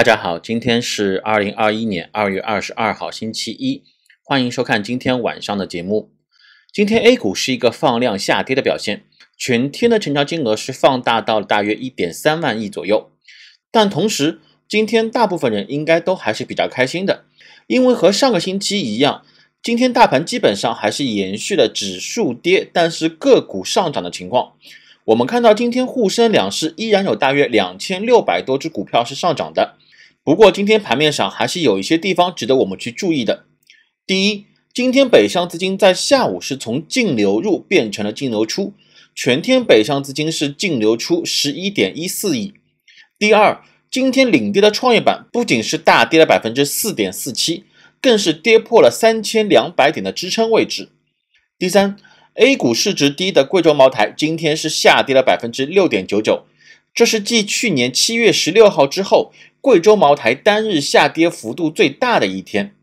大家好，今天是二零二一年二月二十二号星期一，欢迎收看今天晚上的节目。今天 A 股是一个放量下跌的表现，全天的成交金额是放大到了大约一点三万亿左右。但同时，今天大部分人应该都还是比较开心的，因为和上个星期一样，今天大盘基本上还是延续了指数跌，但是个股上涨的情况。我们看到今天沪深两市依然有大约两千六百多只股票是上涨的。不过，今天盘面上还是有一些地方值得我们去注意的。第一，今天北向资金在下午是从净流入变成了净流出，全天北向资金是净流出十一点一四亿。第二，今天领跌的创业板不仅是大跌了百分之四点四七，更是跌破了三千两百点的支撑位置。第三，A 股市值低的贵州茅台今天是下跌了百分之六点九九。这是继去年七月十六号之后，贵州茅台单日下跌幅度最大的一天。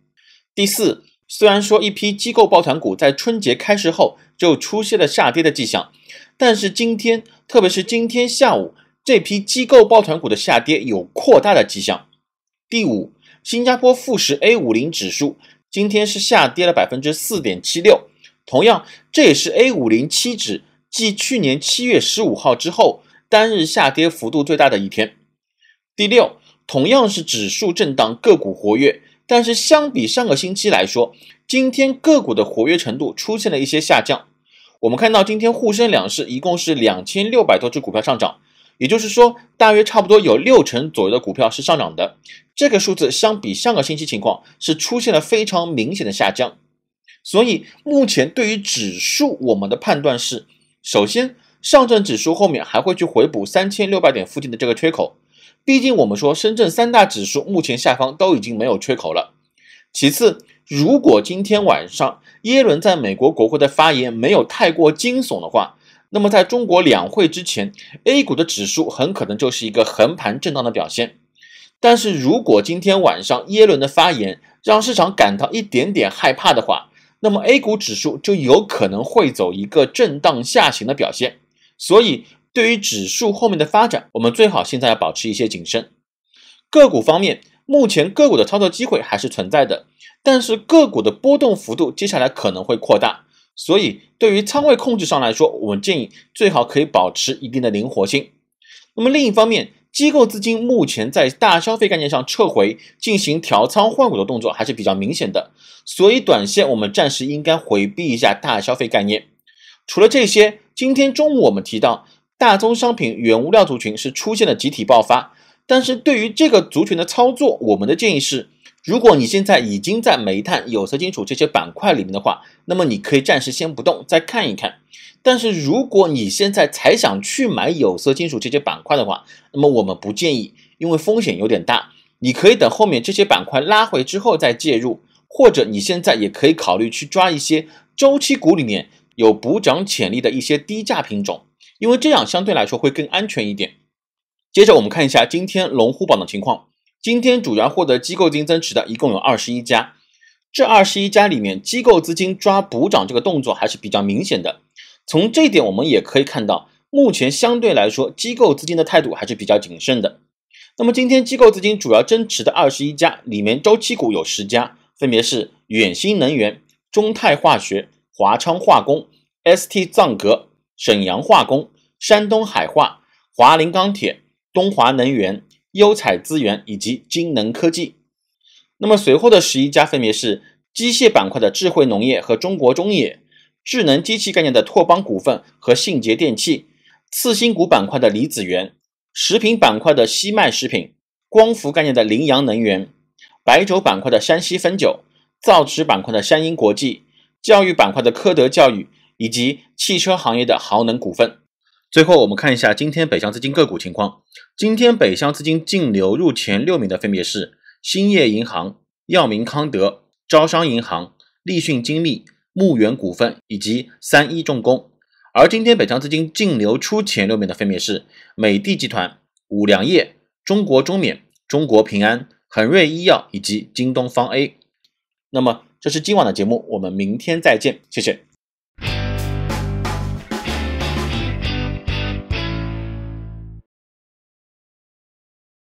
第四，虽然说一批机构抱团股在春节开市后就出现了下跌的迹象，但是今天，特别是今天下午，这批机构抱团股的下跌有扩大的迹象。第五，新加坡富时 A 五零指数今天是下跌了百分之四点七六，同样，这也是 A 五零期指继去年七月十五号之后。单日下跌幅度最大的一天。第六，同样是指数震荡，个股活跃，但是相比上个星期来说，今天个股的活跃程度出现了一些下降。我们看到今天沪深两市一共是两千六百多只股票上涨，也就是说，大约差不多有六成左右的股票是上涨的。这个数字相比上个星期情况是出现了非常明显的下降。所以目前对于指数，我们的判断是，首先。上证指数后面还会去回补三千六百点附近的这个缺口，毕竟我们说深圳三大指数目前下方都已经没有缺口了。其次，如果今天晚上耶伦在美国国会的发言没有太过惊悚的话，那么在中国两会之前，A 股的指数很可能就是一个横盘震荡的表现。但是如果今天晚上耶伦的发言让市场感到一点点害怕的话，那么 A 股指数就有可能会走一个震荡下行的表现。所以，对于指数后面的发展，我们最好现在要保持一些谨慎。个股方面，目前个股的操作机会还是存在的，但是个股的波动幅度接下来可能会扩大，所以对于仓位控制上来说，我们建议最好可以保持一定的灵活性。那么另一方面，机构资金目前在大消费概念上撤回，进行调仓换股的动作还是比较明显的，所以短线我们暂时应该回避一下大消费概念。除了这些。今天中午我们提到，大宗商品、原物料族群是出现了集体爆发。但是对于这个族群的操作，我们的建议是：如果你现在已经在煤炭、有色金属这些板块里面的话，那么你可以暂时先不动，再看一看。但是如果你现在才想去买有色金属这些板块的话，那么我们不建议，因为风险有点大。你可以等后面这些板块拉回之后再介入，或者你现在也可以考虑去抓一些周期股里面。有补涨潜力的一些低价品种，因为这样相对来说会更安全一点。接着我们看一下今天龙虎榜的情况。今天主要获得机构资金增持的一共有二十一家，这二十一家里面机构资金抓补涨这个动作还是比较明显的。从这点我们也可以看到，目前相对来说机构资金的态度还是比较谨慎的。那么今天机构资金主要增持的二十一家里面，周期股有十家，分别是远新能源、中泰化学。华昌化工、ST 藏格、沈阳化工、山东海化、华林钢铁、东华能源、优彩资源以及金能科技。那么随后的十一家分别是机械板块的智慧农业和中国中冶，智能机器概念的拓邦股份和信捷电器，次新股板块的李子源，食品板块的西麦食品，光伏概念的羚羊能源，白酒板块的山西汾酒，造纸板块的山鹰国际。教育板块的科德教育以及汽车行业的豪能股份。最后，我们看一下今天北向资金个股情况。今天北向资金净流入前六名的分别是兴业银行、药明康德、招商银行、立讯精密、牧原股份以及三一重工。而今天北向资金净流出前六名的分别是美的集团、五粮液、中国中免、中国平安、恒瑞医药以及京东方 A。那么。这是今晚的节目，我们明天再见，谢谢。